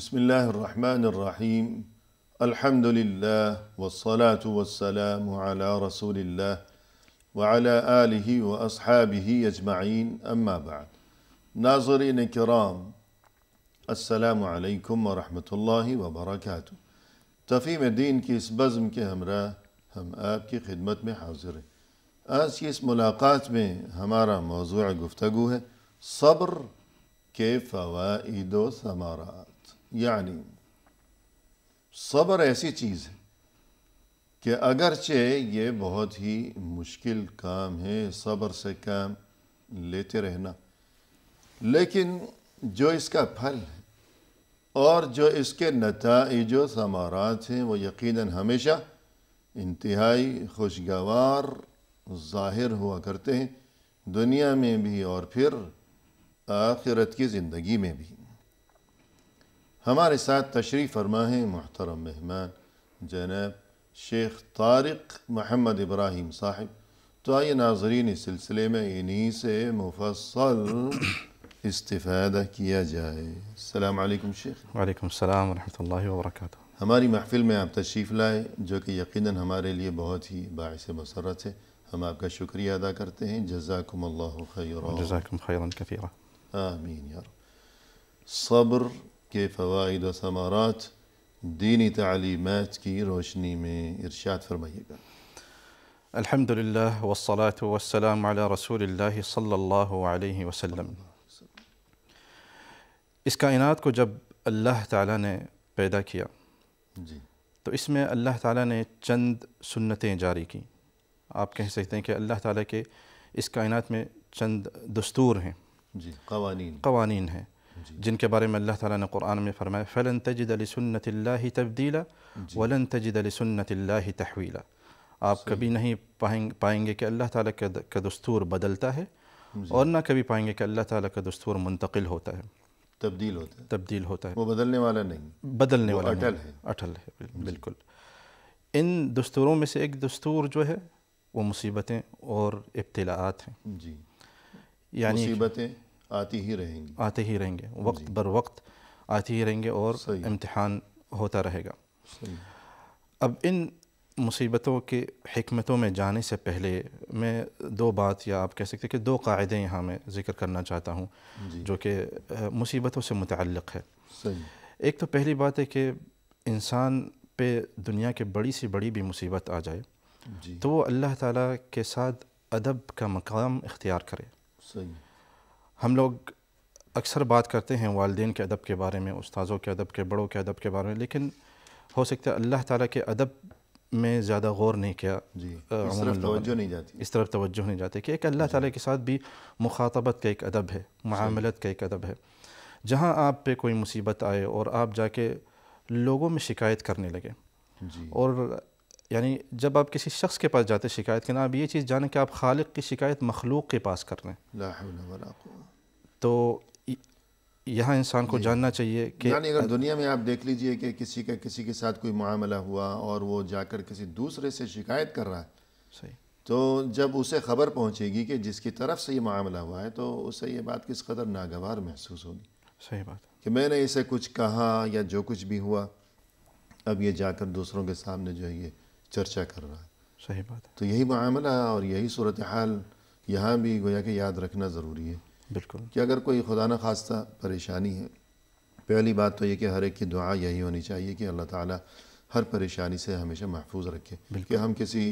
بسم الله الرحمن الرحيم الحمد لله والصلاة والسلام على رسول الله وعلى آله وأصحابه أجمعين أما بعد ناظرين الكرام السلام عليكم ورحمة الله وبركاته تفهیم الدين کی اس بزم کے ہمراہ ہم آپ کی خدمت میں حاضر ہیں آج کی اس ملاقات میں ہمارا موضوع گفتگو ہے صبر کے فوائد و ثمارات یعنی صبر ایسی چیز ہے کہ اگرچہ یہ بہت ہی مشکل کام ہے صبر سے کام لیتے رہنا لیکن جو اس کا پھل ہے اور جو اس کے نتائج و سمارات ہیں وہ یقیناً ہمیشہ انتہائی خوشگوار ظاہر ہوا کرتے ہیں دنیا میں بھی اور پھر آخرت کی زندگی میں بھی ہمارے ساتھ تشریف فرما ہے محترم مہمان جناب شیخ طارق محمد ابراہیم صاحب تو آئیے ناظرین اس سلسلے میں انہی سے مفصل استفادہ کیا جائے السلام علیکم شیخ وعلیکم السلام ورحمۃ اللہ وبرکاتہ ہماری محفل میں آپ تشریف لائے جو کہ یقیناً ہمارے لیے بہت ہی باعث مسرت ہے ہم آپ کا شکریہ ادا کرتے ہیں جزاکم اللہ جزاکم خیرا آمین یار صبر کے فوائد و دینی تعلیمات کی روشنی میں ارشاد فرمائیے گا الحمد للہ والسلام وسلم رسول اللہ صلی اللہ علیہ وسلم اس کائنات کو جب اللہ تعالیٰ نے پیدا کیا جی تو اس میں اللہ تعالیٰ نے چند سنتیں جاری کی آپ کہہ سکتے ہیں کہ اللہ تعالیٰ کے اس کائنات میں چند دستور ہیں جی قوانین قوانین ہیں जिन के बारे में अल्लाह ताला ने कुरान में फरमाया फ़लन तजद लसन्नत तब्दीला वलन तजद लसन्नत तहवीला आप कभी नहीं पाएंगे पाएंगे कि अल्लाह ताला का दस्तूर बदलता है और ना कभी पाएंगे कि अल्लाह ताला का दस्तूर मुंतकिल होता है तब्दील होता है तब्दील होता है वो बदलने वाला नहीं बदलने वाला अटल है अटल है बिल्कुल इन दस्तूरों में से एक दस्तूर जो है वो मुसीबतें और इब्तलात हैं जी यानी मुसीबतें ہی رہیں گے آتے ہی رہیں گے وقت جی۔ بر وقت آتے ہی رہیں گے اور امتحان ہوتا رہے گا اب ان مصیبتوں کے حکمتوں میں جانے سے پہلے میں دو بات یا آپ کہہ سکتے ہیں کہ دو قاعدے یہاں میں ذکر کرنا چاہتا ہوں جی۔ جو کہ مصیبتوں سے متعلق ہے ایک تو پہلی بات ہے کہ انسان پہ دنیا کے بڑی سی بڑی بھی مصیبت آ جائے جی۔ تو وہ اللہ تعالیٰ کے ساتھ ادب کا مقام اختیار کرے ہم لوگ اکثر بات کرتے ہیں والدین کے ادب کے بارے میں استاذوں کے ادب کے بڑوں کے ادب کے بارے میں لیکن ہو سکتا ہے اللہ تعالیٰ کے ادب میں زیادہ غور نہیں کیا جی، توجہ اس طرف توجہ نہیں جاتی کہ ایک اللہ جی۔ تعالیٰ کے ساتھ بھی مخاطبت کا ایک ادب ہے معاملت کا ایک ادب ہے جہاں آپ پہ کوئی مصیبت آئے اور آپ جا کے لوگوں میں شکایت کرنے لگے جی۔ اور یعنی جب آپ کسی شخص کے پاس جاتے شکایت کرنا آپ یہ چیز جانیں کہ آپ خالق کی شکایت مخلوق کے پاس کر رہے ہیں تو یہاں انسان کو جی۔ جاننا چاہیے کہ یعنی اگر دنیا میں آپ دیکھ لیجئے کہ کسی کا کسی کے ساتھ کوئی معاملہ ہوا اور وہ جا کر کسی دوسرے سے شکایت کر رہا ہے صحیح تو جب اسے خبر پہنچے گی کہ جس کی طرف سے یہ معاملہ ہوا ہے تو اسے یہ بات کس قدر ناگوار محسوس ہوگی صحیح بات کہ میں نے اسے کچھ کہا یا جو کچھ بھی ہوا اب یہ جا کر دوسروں کے سامنے جو ہے یہ چرچا کر رہا ہے صحیح بات ہے تو یہی معاملہ اور یہی صورت حال یہاں بھی گویا کہ یاد رکھنا ضروری ہے بالکل کہ اگر کوئی خدا نخواستہ پریشانی ہے پہلی بات تو یہ کہ ہر ایک کی دعا یہی ہونی چاہیے کہ اللہ تعالیٰ ہر پریشانی سے ہمیشہ محفوظ رکھے بلکہ ہم کسی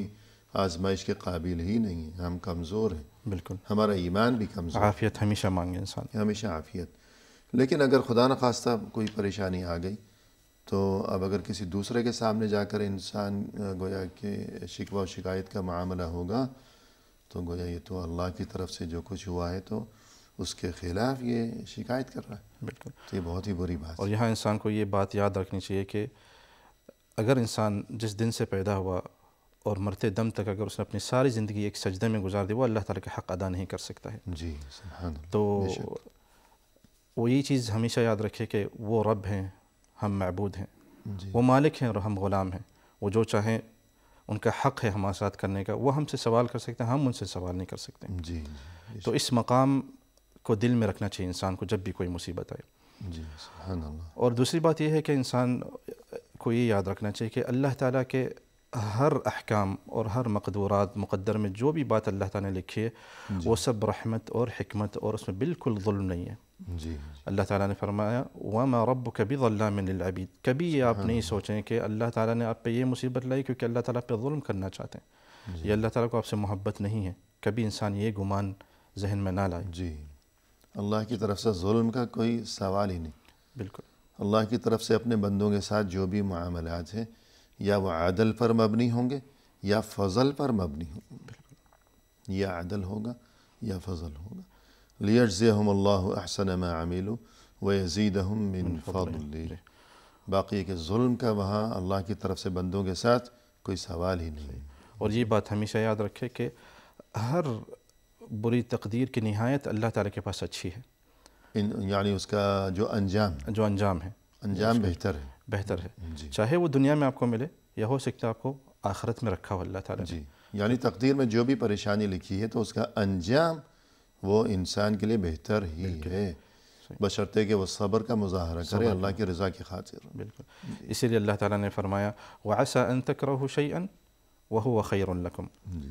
آزمائش کے قابل ہی نہیں ہیں ہم کمزور ہیں بالکل ہمارا ایمان بھی کمزور ہے عافیت ہمیشہ مانگے انسان ہمیشہ عافیت لیکن اگر خدا نخواستہ کوئی پریشانی آ گئی تو اب اگر کسی دوسرے کے سامنے جا کر انسان گویا کہ شکوہ و شکایت کا معاملہ ہوگا تو گویا یہ تو اللہ کی طرف سے جو کچھ ہوا ہے تو اس کے خلاف یہ شکایت کر رہا ہے بالکل یہ بہت ہی بری بات ہے اور یہاں انسان کو یہ بات یاد رکھنی چاہیے کہ اگر انسان جس دن سے پیدا ہوا اور مرتے دم تک اگر اس نے اپنی ساری زندگی ایک سجدہ میں گزار دی وہ اللہ تعالیٰ کا حق ادا نہیں کر سکتا ہے جی سبحان تو وہ یہ چیز ہمیشہ یاد رکھے کہ وہ رب ہیں ہم معبود ہیں جی وہ مالک ہیں اور ہم غلام ہیں وہ جو چاہیں ان کا حق ہے ہمارے ساتھ کرنے کا وہ ہم سے سوال کر سکتے ہیں ہم ان سے سوال نہیں کر سکتے جی, جی،, جی۔ تو اس مقام کو دل میں رکھنا چاہیے انسان کو جب بھی کوئی مصیبت آئے جی اور دوسری بات یہ ہے کہ انسان کو یہ یاد رکھنا چاہیے کہ اللہ تعالیٰ کے ہر احکام اور ہر مقدورات مقدر میں جو بھی بات اللہ تعالیٰ نے لکھی ہے جی وہ سب رحمت اور حکمت اور اس میں بالکل ظلم نہیں ہے جی،, جی اللہ تعالیٰ نے فرمایا وما اور رب کبھی اللہ کبھی یہ آپ نہیں سوچیں کہ اللہ تعالیٰ نے آپ پہ یہ مصیبت لائی کیونکہ اللہ تعالیٰ پہ ظلم کرنا چاہتے ہیں جی۔ یہ اللہ تعالیٰ کو آپ سے محبت نہیں ہے کبھی انسان یہ گمان ذہن میں نہ لائے جی اللہ کی طرف سے ظلم کا کوئی سوال ہی نہیں بالکل اللہ کی طرف سے اپنے بندوں کے ساتھ جو بھی معاملات ہیں یا وہ عادل پر مبنی ہوں گے یا فضل پر مبنی ہوں گے بالکل یا عادل ہوگا یا فضل ہوگا لیجزیہم اللہ احسن ما ویزیدہم من باقی کہ ظلم کا وہاں اللہ کی طرف سے بندوں کے ساتھ کوئی سوال ہی نہیں اور یہ بات ہمیشہ یاد رکھے کہ ہر بری تقدیر کی نہایت اللہ تعالیٰ کے پاس اچھی ہے یعنی اس کا جو انجام جو انجام ہے انجام بہتر ہے بہتر ہے جی۔ چاہے وہ دنیا میں آپ کو ملے یا ہو سکتا ہے آپ کو آخرت میں رکھا ہو اللہ تعالیٰ جی یعنی تقدیر میں جو بھی پریشانی لکھی ہے تو اس کا انجام وہ انسان کے لیے بہتر ہی ہے کہ وہ صبر کا مظاہرہ کرے اللہ کی رضا کی خاطر بالکل اسی لیے اللہ تعالیٰ نے فرمایا وایسہ انتقر و خیر الرقم جی۔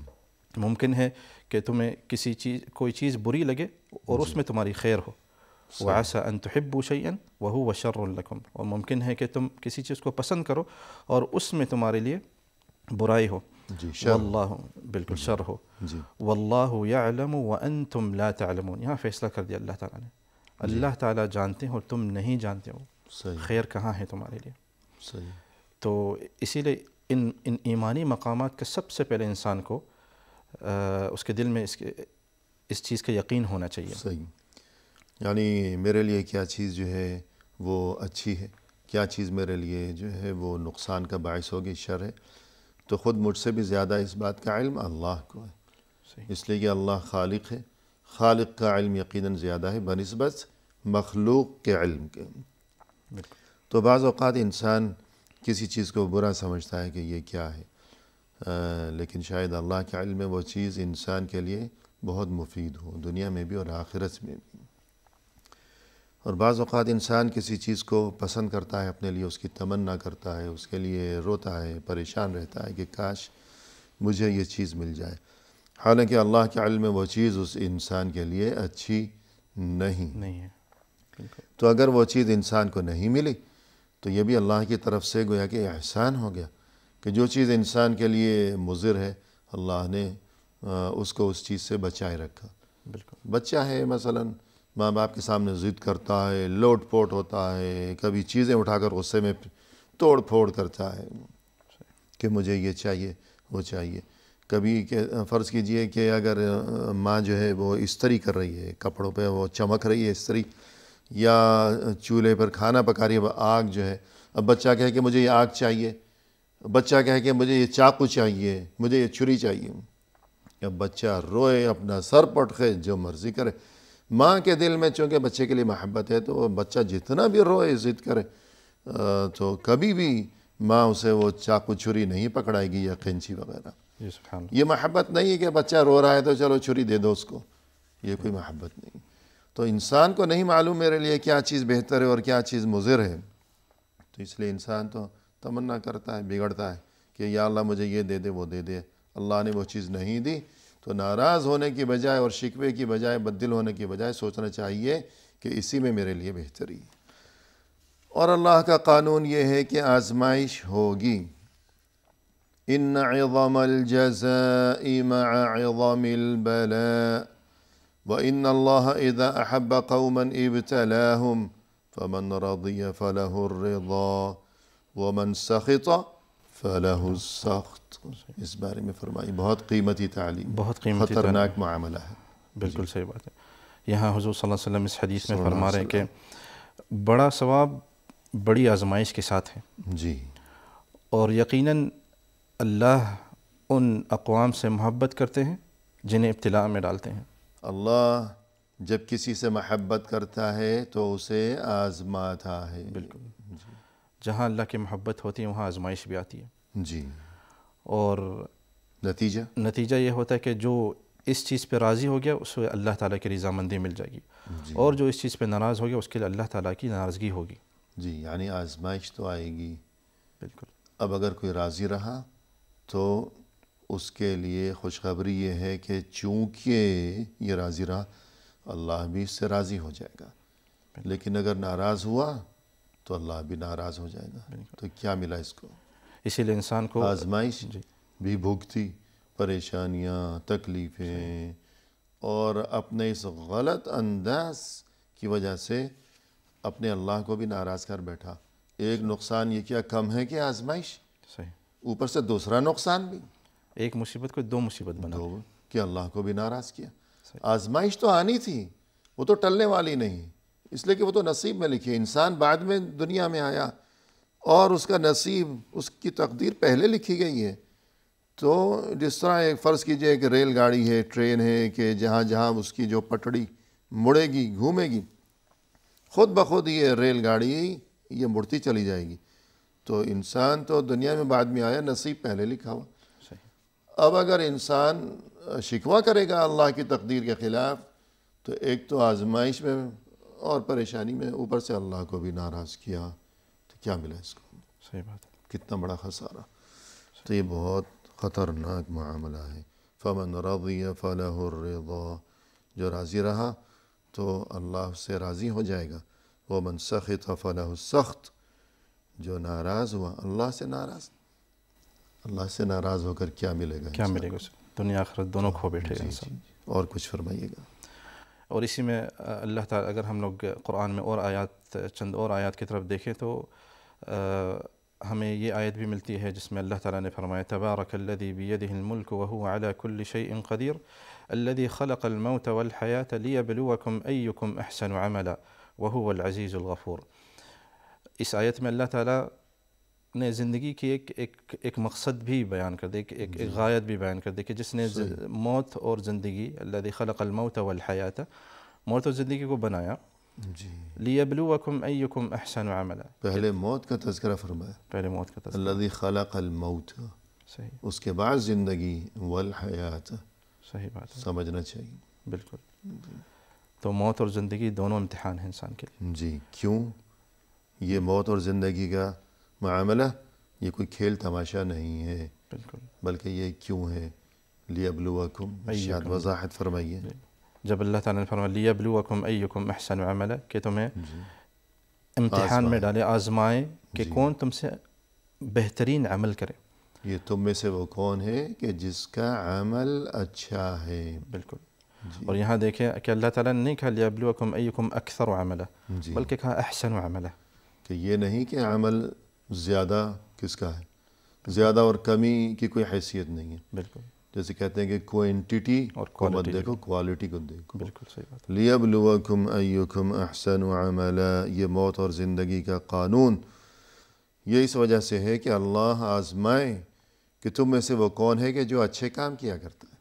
ممکن ہے کہ تمہیں کسی چیز کوئی چیز بری لگے اور اس جی۔ میں تمہاری خیر ہو و أَن انتہبوشی شَيْئًا وَهُوَ شَرٌ لَكُمْ اور ممکن ہے کہ تم کسی چیز کو پسند کرو اور اس میں تمہارے لیے برائی ہو جی شر واللہ بالکل جی۔ شر ہو جی واللہ یعلم وانتم لا تعلمون یہاں فیصلہ کر دیا اللہ تعالیٰ نے جی۔ اللہ تعالیٰ جانتے ہو تم نہیں جانتے ہو خیر کہاں ہے تمہارے لیے تو اسی لیے ان ان ایمانی مقامات کے سب سے پہلے انسان کو اس کے دل میں اس کے اس چیز کا یقین ہونا چاہیے صحیح یعنی میرے لیے کیا چیز جو ہے وہ اچھی ہے کیا چیز میرے لیے جو ہے وہ نقصان کا باعث ہوگی شر ہے تو خود مجھ سے بھی زیادہ اس بات کا علم اللہ کو ہے اس لیے کہ اللہ خالق ہے خالق کا علم یقیناً زیادہ ہے بنسبت مخلوق کے علم کے تو بعض اوقات انسان کسی چیز کو برا سمجھتا ہے کہ یہ کیا ہے لیکن شاید اللہ کے علم میں وہ چیز انسان کے لیے بہت مفید ہو دنیا میں بھی اور آخرت میں بھی اور بعض اوقات انسان کسی چیز کو پسند کرتا ہے اپنے لیے اس کی تمنا کرتا ہے اس کے لیے روتا ہے پریشان رہتا ہے کہ کاش مجھے یہ چیز مل جائے حالانکہ اللہ کے علم میں وہ چیز اس انسان کے لیے اچھی نہیں تو اگر وہ چیز انسان کو نہیں ملی تو یہ بھی اللہ کی طرف سے گویا کہ احسان ہو گیا کہ جو چیز انسان کے لیے مضر ہے اللہ نے اس کو اس چیز سے بچائے رکھا بالکل بچہ ہے مثلاً ماں باپ کے سامنے ضد کرتا ہے لوٹ پوٹ ہوتا ہے کبھی چیزیں اٹھا کر غصے میں توڑ پھوڑ کرتا ہے کہ مجھے یہ چاہیے وہ چاہیے کبھی کہ فرض کیجئے کہ اگر ماں جو ہے وہ استری کر رہی ہے کپڑوں پہ وہ چمک رہی ہے استری یا چولہے پر کھانا پکا رہی ہے آگ جو ہے اب بچہ کہہ کہ مجھے یہ آگ چاہیے بچہ کہہ کہ مجھے یہ چاقو چاہیے مجھے یہ چھری چاہیے اب بچہ روئے اپنا سر پٹکے جو مرضی کرے ماں کے دل میں چونکہ بچے کے لیے محبت ہے تو بچہ جتنا بھی روئے ضد کرے تو کبھی بھی ماں اسے وہ چاقو چھری نہیں پکڑائے گی یا کنچی وغیرہ جی، یہ محبت نہیں ہے کہ بچہ رو رہا ہے تو چلو چھری دے دو اس کو یہ کوئی محبت نہیں تو انسان کو نہیں معلوم میرے لیے کیا چیز بہتر ہے اور کیا چیز مضر ہے تو اس لیے انسان تو تمنا کرتا ہے بگڑتا ہے کہ یا اللہ مجھے یہ دے دے وہ دے دے اللہ نے وہ چیز نہیں دی تو ناراض ہونے کی بجائے اور شکوے کی بجائے بدل ہونے کی بجائے سوچنا چاہیے کہ اسی میں میرے لیے بہتری اور اللہ کا قانون یہ ہے کہ آزمائش ہوگی ان عظم عظم الجزاء مع البلاء وان اذا احب قوما ابتلاهم فمن فله الرضا ومن سخط السخت اس بارے میں فرمائی بہت قیمتی تعلیم بہت قیمتی خطرناک معاملہ ہے بالکل صحیح بات ہے یہاں حضور صلی اللہ علیہ وسلم اس حدیث میں فرما رہے ہیں کہ بڑا ثواب بڑی آزمائش کے ساتھ ہے جی اور یقیناً اللہ ان اقوام سے محبت کرتے ہیں جنہیں ابتلاع میں ڈالتے ہیں اللہ جب کسی سے محبت کرتا ہے تو اسے آزماتا ہے بالکل جہاں اللہ کی محبت ہوتی ہے وہاں آزمائش بھی آتی ہے جی اور نتیجہ نتیجہ یہ ہوتا ہے کہ جو اس چیز پہ راضی ہو گیا اس کو اللہ تعالیٰ کی رضامندی مل جائے گی جی اور جو اس چیز پہ ناراض ہو گیا اس کے لیے اللہ تعالیٰ کی ناراضگی ہوگی جی یعنی آزمائش تو آئے گی بالکل اب اگر کوئی راضی رہا تو اس کے لیے خوشخبری یہ ہے کہ چونکہ یہ راضی رہا اللہ بھی اس سے راضی ہو جائے گا لیکن اگر ناراض ہوا تو اللہ بھی ناراض ہو جائے گا تو کیا ملا اس کو اسی لیے انسان کو آزمائش جی۔ بھی بھوک پریشانیاں تکلیفیں اور اپنے اس غلط انداز کی وجہ سے اپنے اللہ کو بھی ناراض کر بیٹھا ایک نقصان یہ کیا کم ہے کہ آزمائش صحیح اوپر سے دوسرا نقصان بھی ایک مصیبت کو دو مصیبت بنا دو کہ اللہ کو بھی ناراض کیا آزمائش تو آنی تھی وہ تو ٹلنے والی نہیں اس لیے کہ وہ تو نصیب میں لکھی انسان بعد میں دنیا میں آیا اور اس کا نصیب اس کی تقدیر پہلے لکھی گئی ہے تو جس طرح ایک فرض کیجئے کہ ریل گاڑی ہے ٹرین ہے کہ جہاں جہاں اس کی جو پٹڑی مڑے گی گھومے گی خود بخود یہ ریل گاڑی یہ مڑتی چلی جائے گی تو انسان تو دنیا میں بعد میں آیا نصیب پہلے لکھا ہوا اب اگر انسان شکوا کرے گا اللہ کی تقدیر کے خلاف تو ایک تو آزمائش میں اور پریشانی میں اوپر سے اللہ کو بھی ناراض کیا تو کیا ملا اس کو صحیح بات کتنا بڑا خسارہ تو یہ بہت خطرناک معاملہ ہے فمن رضی فلاح الرضا جو راضی رہا تو اللہ سے راضی ہو جائے گا ومن سخت فلہ فلاح جو ناراض ہوا اللہ سے ناراض اللہ سے ناراض ہو کر کیا ملے گا کیا ملے گا دنیا آخرت دونوں کھو بیٹھے گا جی، جی، اور کچھ فرمائیے گا اور اسی میں اللہ تعالی اگر ہم لوگ قرآن میں اور آیات چند اور آیات کی طرف دیکھیں تو ہمیں آه، یہ آیت بھی ملتی ہے جس میں اللہ تعالی نے فرمایا تبارک الذي بيده الملك وهو على كل شيء قدير الذي خلق الموت والحياة ليبلوكم ايكم احسن عملا وهو العزيز الغفور اس آیت میں اللہ تعالی نے زندگی کی ایک ایک ایک مقصد بھی بیان کر دے ایک ایک جی۔ غایت بھی بیان کر دے کہ جس نے موت اور زندگی اللہ خلق الموت والحیات موت اور زندگی کو بنایا جی ایکم احسن عملا پہلے موت کا تذکرہ فرمایا پہلے موت کا تذکرہ اللہ خلق الموت صحیح اس کے بعد زندگی والحیات صحیح بات سمجھنا چاہیے بالکل جی۔ تو موت اور زندگی دونوں امتحان ہیں انسان کے لیے جی کیوں یہ موت اور زندگی کا معاملہ یہ کوئی کھیل تماشا نہیں ہے بالکل بلکہ یہ کیوں ہے لیا بلو وضاحت فرمائیے جب اللہ تعالیٰ نے فرمایا لیا بلو احسن عملہ کہ تمہیں امتحان میں ڈالے آزمائے کہ کون تم سے بہترین عمل کرے یہ تم میں سے وہ کون ہے کہ جس کا عمل اچھا ہے بالکل جی. اور یہاں دیکھیں کہ اللہ تعالیٰ نے نہیں کہا لیا بلو اکثر عملہ بلکہ کہا احسن عملہ کہ یہ نہیں کہ عمل زیادہ کس کا ہے زیادہ اور کمی کی کوئی حیثیت نہیں ہے بالکل جیسے کہتے ہیں کہ اور کوالٹی کو دیکھو بالکل صحیح ایوکم احسن یہ موت اور زندگی کا قانون یہ اس وجہ سے ہے کہ اللہ آزمائے کہ تم میں سے وہ کون ہے کہ جو اچھے کام کیا کرتا ہے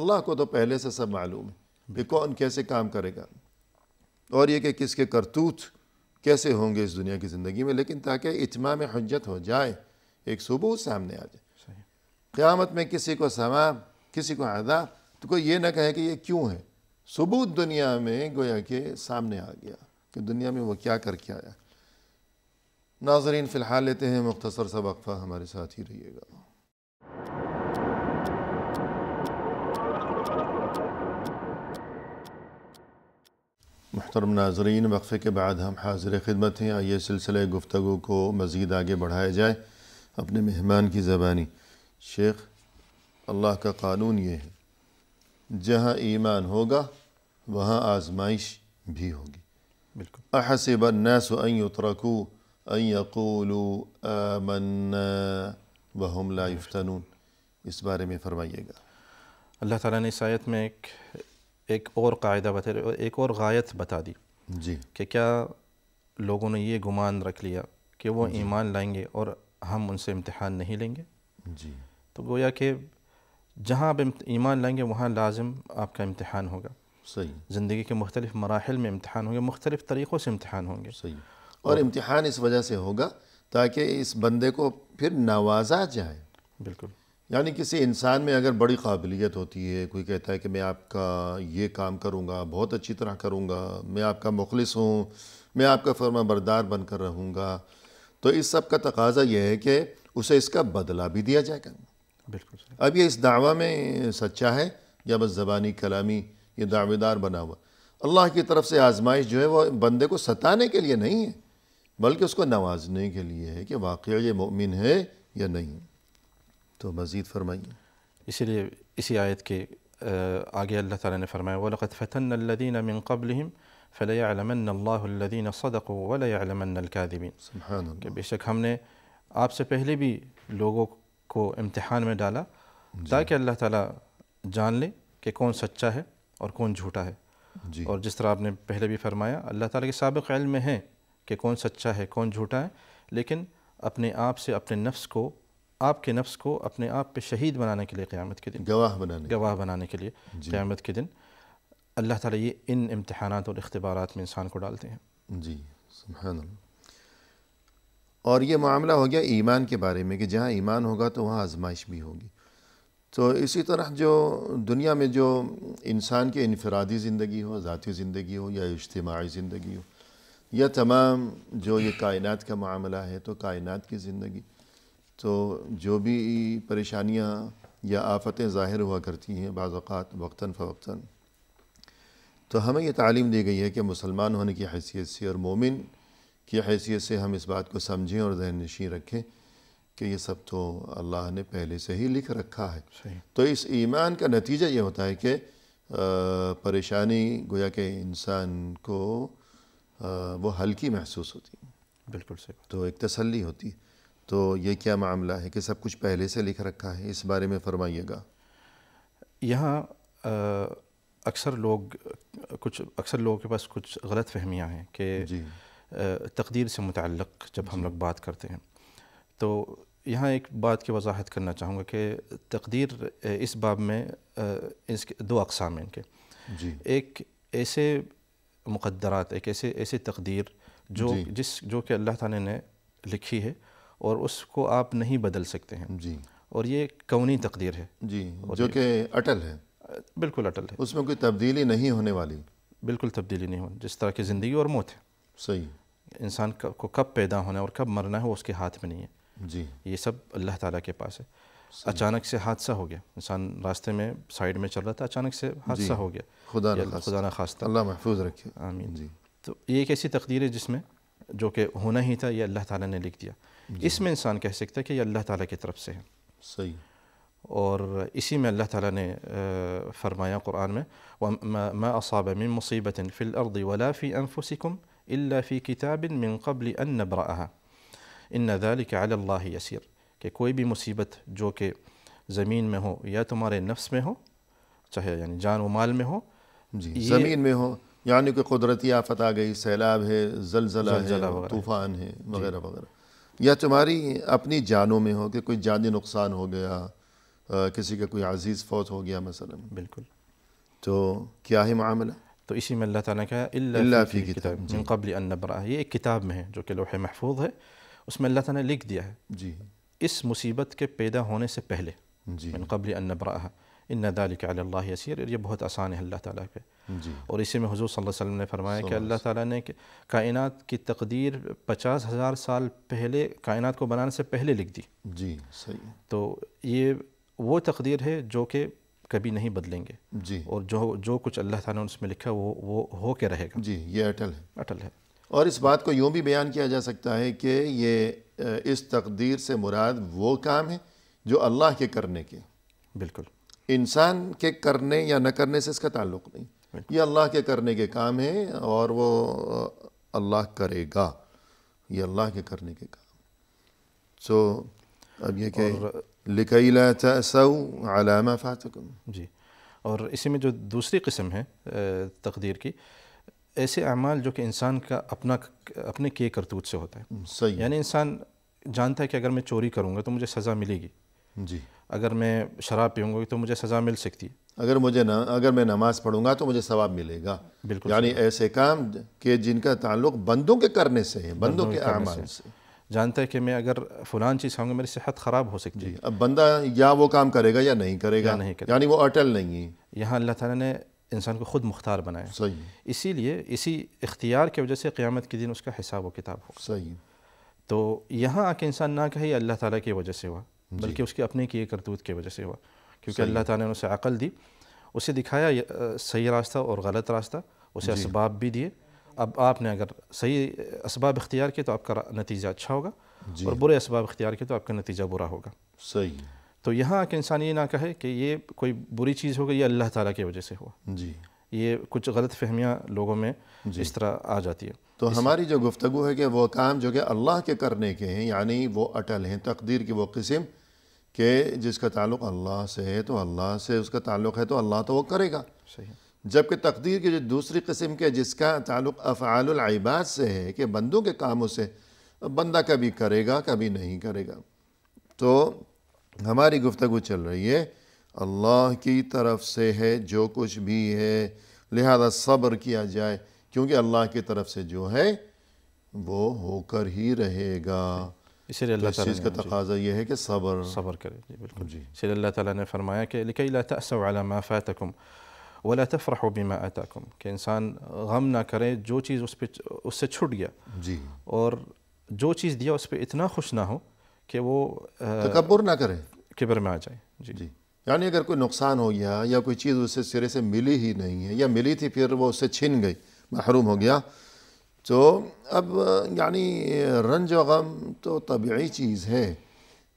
اللہ کو تو پہلے سے سب معلوم ہے کہ کون کیسے کام کرے گا اور یہ کہ کس کے کرتوت کیسے ہوں گے اس دنیا کی زندگی میں لیکن تاکہ اجماع میں حجت ہو جائے ایک ثبوت سامنے آ جائے قیامت میں کسی کو ثواب کسی کو عذاب تو کوئی یہ نہ کہے کہ یہ کیوں ہے ثبوت دنیا میں گویا کہ سامنے آ گیا کہ دنیا میں وہ کیا کر کے آیا ناظرین فی الحال لیتے ہیں مختصر سبقفہ ہمارے ساتھ ہی رہیے گا محترم ناظرین وقفے کے بعد ہم حاضر خدمت ہیں آئیے سلسلے گفتگو کو مزید آگے بڑھایا جائے اپنے مہمان کی زبانی شیخ اللہ کا قانون یہ ہے جہاں ایمان ہوگا وہاں آزمائش بھی ہوگی بالکل احسب الناس ان احس ان سین آمنا وهم لا فتنون اس بارے میں فرمائیے گا اللہ تعالیٰ نے اس آیت میں ایک ایک اور قاعدہ بتا رہے ایک اور غایت بتا دی جی کہ کیا لوگوں نے یہ گمان رکھ لیا کہ وہ جی۔ ایمان لائیں گے اور ہم ان سے امتحان نہیں لیں گے جی تو گویا کہ جہاں آپ ایمان لائیں گے وہاں لازم آپ کا امتحان ہوگا صحیح زندگی کے مختلف مراحل میں امتحان ہوں گے مختلف طریقوں سے امتحان ہوں گے صحیح اور امتحان اس وجہ سے ہوگا تاکہ اس بندے کو پھر نوازا جائے بالکل یعنی کسی انسان میں اگر بڑی قابلیت ہوتی ہے کوئی کہتا ہے کہ میں آپ کا یہ کام کروں گا بہت اچھی طرح کروں گا میں آپ کا مخلص ہوں میں آپ کا فرما بردار بن کر رہوں گا تو اس سب کا تقاضا یہ ہے کہ اسے اس کا بدلہ بھی دیا جائے گا بالکل اب یہ اس دعویٰ میں سچا ہے یا بس زبانی کلامی یہ دعوے دار بنا ہوا اللہ کی طرف سے آزمائش جو ہے وہ بندے کو ستانے کے لیے نہیں ہے بلکہ اس کو نوازنے کے لیے ہے کہ واقعہ یہ مؤمن ہے یا نہیں تو مزید فرمائیے اسی لیے اسی آیت کے آگے اللہ تعالیٰ نے فرمایا الَّذِينَ فطن قَبْلِهِمْ فَلَيَعْلَمَنَّ قبل فلیہ علمن اللہ الدین صدق اللہ کہ بے شک ہم نے آپ سے پہلے بھی لوگوں کو امتحان میں ڈالا جی۔ تاکہ اللہ تعالیٰ جان لے کہ کون سچا ہے اور کون جھوٹا ہے جی اور جس طرح آپ نے پہلے بھی فرمایا اللہ تعالیٰ کے سابق علم میں ہے کہ کون سچا ہے کون جھوٹا ہے لیکن اپنے آپ سے اپنے نفس کو آپ کے نفس کو اپنے آپ پہ شہید بنانے کے لیے قیامت کے دن گواہ بنانے گواہ بنانے کے لیے جی۔ قیامت کے دن اللہ تعالیٰ یہ ان امتحانات اور اختبارات میں انسان کو ڈالتے ہیں جی سبحان اللہ اور یہ معاملہ ہو گیا ایمان کے بارے میں کہ جہاں ایمان ہوگا تو وہاں آزمائش بھی ہوگی تو اسی طرح جو دنیا میں جو انسان کے انفرادی زندگی ہو ذاتی زندگی ہو یا اجتماعی زندگی ہو یا تمام جو یہ کائنات کا معاملہ ہے تو کائنات کی زندگی تو جو بھی پریشانیاں یا آفتیں ظاہر ہوا کرتی ہیں بعض اوقات وقتاً فوقتاً تو ہمیں یہ تعلیم دی گئی ہے کہ مسلمان ہونے کی حیثیت سے اور مومن کی حیثیت سے ہم اس بات کو سمجھیں اور ذہن نشین رکھیں کہ یہ سب تو اللہ نے پہلے سے ہی لکھ رکھا ہے تو اس ایمان کا نتیجہ یہ ہوتا ہے کہ پریشانی گویا کہ انسان کو وہ ہلکی محسوس ہوتی ہے بالکل صحیح تو ایک تسلی ہوتی ہے تو یہ کیا معاملہ ہے کہ سب کچھ پہلے سے لکھ رکھا ہے اس بارے میں فرمائیے گا یہاں اکثر لوگ کچھ اکثر لوگوں کے پاس کچھ غلط فہمیاں ہیں کہ جی تقدیر سے متعلق جب ہم جی۔ لوگ بات کرتے ہیں تو یہاں ایک بات کی وضاحت کرنا چاہوں گا کہ تقدیر اس باب میں اس دو اقسام ہیں ان کے جی ایک ایسے مقدرات ایک ایسے ایسے تقدیر جو جی۔ جس جو کہ اللہ تعالیٰ نے لکھی ہے اور اس کو آپ نہیں بدل سکتے ہیں جی اور یہ کونی تقدیر ہے جی جو کہ اٹل ہے بالکل اٹل ہے اس میں کوئی تبدیلی نہیں ہونے والی بالکل تبدیلی نہیں ہونے جس طرح کی زندگی اور موت ہے صحیح انسان کو کب پیدا ہونا ہے اور کب مرنا ہے وہ اس کے ہاتھ میں نہیں ہے جی یہ سب اللہ تعالیٰ کے پاس ہے اچانک سے حادثہ ہو گیا انسان راستے میں سائیڈ میں چل رہا تھا اچانک سے جی۔ حادثہ ہو گیا خدا نہ اللہ محفوظ رکھے جی تو یہ ایک ایسی تقدیر ہے جس میں جو کہ ہونا ہی تھا یہ اللہ تعالیٰ نے لکھ دیا جی۔ اس میں انسان کہہ سکتا ہے کہ یہ اللہ تعالیٰ کی طرف سے ہے صحیح اور اسی میں اللہ تعالیٰ نے فرمایا قرآن میں قبل برآ اندال کے اللّہ یسیر کہ کوئی بھی مصیبت جو کہ زمین میں ہو یا تمہارے نفس میں ہو چاہے یعنی جان و مال میں ہو جی زمین میں ہو یعنی کہ قدرتی آفت آ گئی سیلاب ہے زلزلہ, ہے طوفان ہے وغیرہ وغیرہ یا تمہاری اپنی جانوں میں ہو کہ کوئی جانی نقصان ہو گیا کسی کا کوئی عزیز فوت ہو گیا مثلا بالکل تو کیا ہی معاملہ ہے تو اسی میں اللہ تعالیٰ نے کہا جی۔ ان نبرہ یہ ایک کتاب میں ہے جو کہ لوح محفوظ ہے اس میں اللہ تعالیٰ نے لکھ دیا ہے جی اس مصیبت کے پیدا ہونے سے پہلے جی من قبل ان ذالک علی اللہ یسیر یہ بہت آسان ہے اللہ تعالیٰ پہ جی اور اسی میں حضور صلی اللہ علیہ وسلم نے فرمایا کہ اللہ تعالیٰ نے کائنات کی تقدیر پچاس ہزار سال پہلے کائنات کو بنانے سے پہلے لکھ دی جی صحیح تو یہ وہ تقدیر ہے جو کہ کبھی نہیں بدلیں گے جی اور جو جو کچھ اللہ تعالیٰ نے اس میں لکھا وہ وہ ہو کے رہے گا جی یہ اٹل ہے اٹل ہے اور اس بات کو یوں بھی بیان کیا جا سکتا ہے کہ یہ اس تقدیر سے مراد وہ کام ہے جو اللہ کے کرنے کے بالکل انسان کے کرنے یا نہ کرنے سے اس کا تعلق نہیں یہ اللہ کے کرنے کے کام ہے اور وہ اللہ کرے گا یہ اللہ کے کرنے کے کام سو اب یہ کہ فاتکم جی اور اسی میں جو دوسری قسم ہے تقدیر کی ایسے اعمال جو کہ انسان کا اپنا اپنے کے کرتوت سے ہوتا ہے صحیح یعنی انسان جانتا ہے کہ اگر میں چوری کروں گا تو مجھے سزا ملے گی جی اگر میں شراب پیوں گا تو مجھے سزا مل سکتی ہے اگر مجھے اگر میں نماز پڑھوں گا تو مجھے ثواب ملے گا بالکل یعنی ایسے کام کہ جن کا تعلق بندوں کے کرنے سے بندوں کے اعمال سے جانتا ہے کہ میں اگر فلان چیز کھاؤں گا میری صحت خراب ہو سکتی جی، ہے اب بندہ یا وہ کام کرے گا یا نہیں کرے گا نہیں کرے یعنی وہ اٹل نہیں ہے یہاں اللہ تعالیٰ نے انسان کو خود مختار بنایا صحیح اسی لیے اسی اختیار کی وجہ سے قیامت کے دن اس کا حساب و کتاب ہو صحیح تو یہاں آ کے انسان نہ کہے اللہ تعالیٰ کی وجہ سے ہوا جی۔ بلکہ اس کے اپنے کیے کرتوت کی وجہ سے ہوا کیونکہ اللہ تعالیٰ نے اسے عقل دی اسے دکھایا صحیح راستہ اور غلط راستہ اسے جی. اسباب بھی دیے اب آپ نے اگر صحیح اسباب اختیار کیے تو آپ کا نتیجہ اچھا ہوگا جی. اور برے اسباب اختیار کیے تو آپ کا نتیجہ برا ہوگا صحیح تو یہاں کے انسان یہ نہ کہے کہ یہ کوئی بری چیز ہوگی یہ اللہ تعالیٰ کی وجہ سے ہوا جی یہ کچھ غلط فہمیاں لوگوں میں جی. اس طرح آ جاتی ہے تو ہماری جو گفتگو ہے کہ وہ کام جو کہ اللہ کے کرنے کے ہیں یعنی وہ اٹل ہیں تقدیر کی وہ قسم کہ جس کا تعلق اللہ سے ہے تو اللہ سے اس کا تعلق ہے تو اللہ تو وہ کرے گا صحیح تقدیر کے جو دوسری قسم کے جس کا تعلق افعال العباد سے ہے کہ بندوں کے کاموں سے بندہ کبھی کرے گا کبھی نہیں کرے گا تو ہماری گفتگو چل رہی ہے اللہ کی طرف سے ہے جو کچھ بھی ہے لہذا صبر کیا جائے کیونکہ اللہ کی طرف سے جو ہے وہ ہو کر ہی رہے گا اسی اللہ تعالیٰ نے فرمایا کہ لا ما ولا تفرحوا بما فرحو کہ انسان غم نہ کرے جو چیز اس پہ اس سے چھٹ گیا جی اور جو چیز دیا اس پہ اتنا خوش نہ ہو کہ وہ تکبر نہ کرے کبر میں آ جائے جی جی یعنی اگر کوئی نقصان ہو گیا یا کوئی چیز اسے سرے سے ملی ہی نہیں ہے یا ملی تھی پھر وہ اس سے چھن گئی محروم ہو گیا تو اب یعنی رنج و غم تو طبعی چیز ہے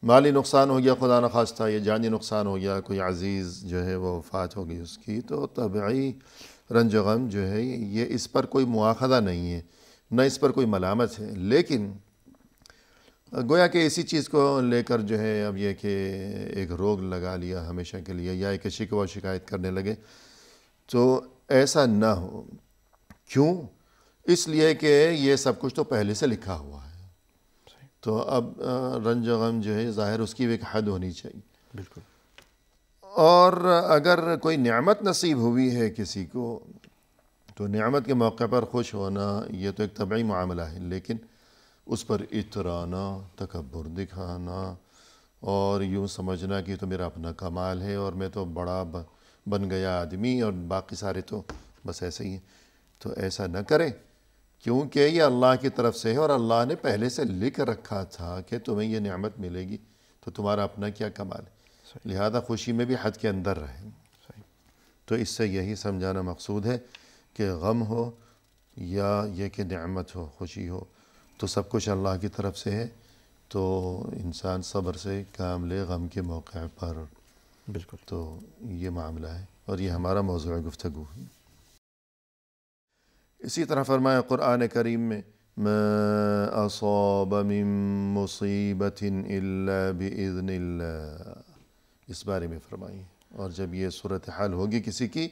مالی نقصان ہو گیا خدا نخواستہ یا جانی نقصان ہو گیا کوئی عزیز جو ہے وہ فات ہو گئی اس کی تو طبعی رنج و غم جو ہے یہ اس پر کوئی مواخذہ نہیں ہے نہ اس پر کوئی ملامت ہے لیکن گویا کہ اسی چیز کو لے کر جو ہے اب یہ کہ ایک روگ لگا لیا ہمیشہ کے لیے یا ایک شکوہ شکایت کرنے لگے تو ایسا نہ ہو کیوں اس لیے کہ یہ سب کچھ تو پہلے سے لکھا ہوا ہے تو اب رنج و غم جو ہے ظاہر اس کی بھی ایک حد ہونی چاہیے بالکل اور اگر کوئی نعمت نصیب ہوئی ہے کسی کو تو نعمت کے موقع پر خوش ہونا یہ تو ایک طبعی معاملہ ہے لیکن اس پر اترانا تکبر دکھانا اور یوں سمجھنا کہ تو میرا اپنا کمال ہے اور میں تو بڑا بن گیا آدمی اور باقی سارے تو بس ایسے ہی ہیں تو ایسا نہ کریں کیونکہ یہ اللہ کی طرف سے ہے اور اللہ نے پہلے سے لکھ رکھا تھا کہ تمہیں یہ نعمت ملے گی تو تمہارا اپنا کیا کمال ہے لہذا خوشی میں بھی حد کے اندر رہے تو اس سے یہی سمجھانا مقصود ہے کہ غم ہو یا یہ کہ نعمت ہو خوشی ہو تو سب کچھ اللہ کی طرف سے ہے تو انسان صبر سے کام لے غم کے موقع پر بالکل تو یہ معاملہ ہے اور یہ ہمارا موضوع گفتگو ہے اسی طرح فرمایا قرآن کریم میں اصاب من مصیبت اس بارے میں فرمائی اور جب یہ صورتحال ہوگی کسی کی